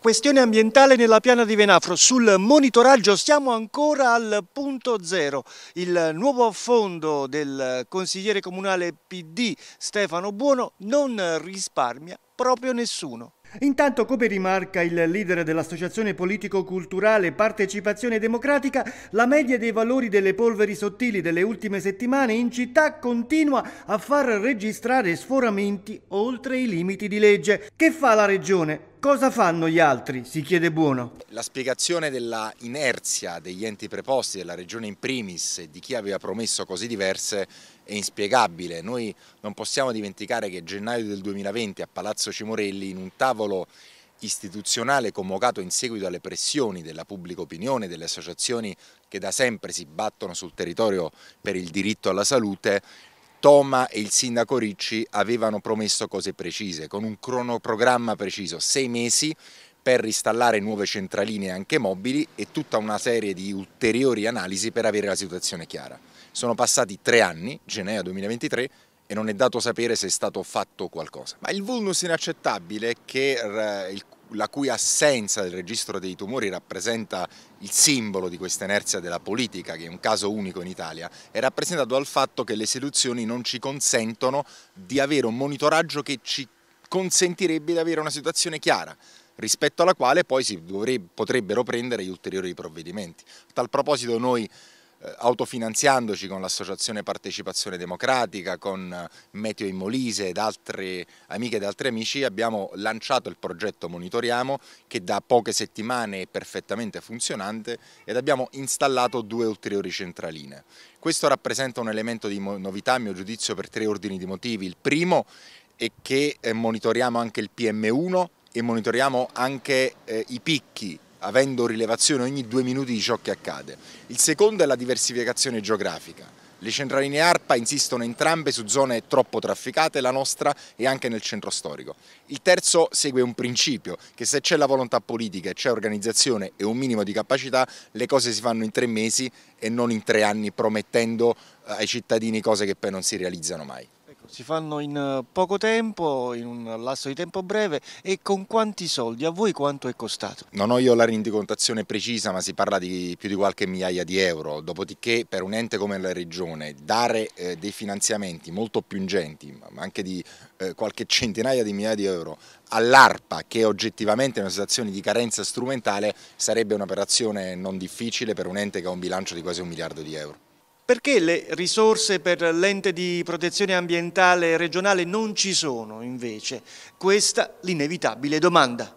Questione ambientale nella piana di Venafro. Sul monitoraggio siamo ancora al punto zero. Il nuovo affondo del consigliere comunale PD Stefano Buono non risparmia proprio nessuno. Intanto, come rimarca il leader dell'associazione politico-culturale Partecipazione Democratica, la media dei valori delle polveri sottili delle ultime settimane in città continua a far registrare sforamenti oltre i limiti di legge. Che fa la regione? Cosa fanno gli altri? si chiede Buono. La spiegazione della inerzia degli enti preposti, della regione in primis e di chi aveva promesso così diverse è inspiegabile. Noi non possiamo dimenticare che gennaio del 2020 a Palazzo Cimorelli in un tavolo istituzionale convocato in seguito alle pressioni della pubblica opinione, delle associazioni che da sempre si battono sul territorio per il diritto alla salute, Toma e il sindaco Ricci avevano promesso cose precise, con un cronoprogramma preciso, sei mesi per installare nuove centraline anche mobili e tutta una serie di ulteriori analisi per avere la situazione chiara. Sono passati tre anni, Genea 2023, e non è dato sapere se è stato fatto qualcosa. Ma il vulnus inaccettabile che il la cui assenza del registro dei tumori rappresenta il simbolo di questa inerzia della politica, che è un caso unico in Italia, è rappresentato dal fatto che le istituzioni non ci consentono di avere un monitoraggio che ci consentirebbe di avere una situazione chiara rispetto alla quale poi si dovrebbe, potrebbero prendere gli ulteriori provvedimenti. A tal proposito noi eh, autofinanziandoci con l'associazione Partecipazione Democratica, con eh, Meteo in Molise ed altre amiche ed altri amici abbiamo lanciato il progetto Monitoriamo che da poche settimane è perfettamente funzionante ed abbiamo installato due ulteriori centraline. Questo rappresenta un elemento di novità a mio giudizio per tre ordini di motivi. Il primo è che eh, monitoriamo anche il PM1 e monitoriamo anche i picchi avendo rilevazione ogni due minuti di ciò che accade. Il secondo è la diversificazione geografica. Le centraline ARPA insistono entrambe su zone troppo trafficate, la nostra e anche nel centro storico. Il terzo segue un principio, che se c'è la volontà politica, c'è organizzazione e un minimo di capacità, le cose si fanno in tre mesi e non in tre anni promettendo eh, ai cittadini cose che poi non si realizzano mai. Si fanno in eh, poco tempo, in un lasso di tempo breve e con quanti soldi? A voi quanto è costato? Non ho io la rendicontazione precisa ma si parla di più di qualche migliaia di euro, dopodiché per un ente come la Regione dare eh, dei finanziamenti molto più ingenti, ma anche di eh, qualche centinaia di migliaia di euro all'ARPA che è oggettivamente è una situazione di carenza strumentale sarebbe un'operazione non difficile per un ente che ha un bilancio di quasi un miliardo di euro. Perché le risorse per l'ente di protezione ambientale regionale non ci sono invece? Questa l'inevitabile domanda.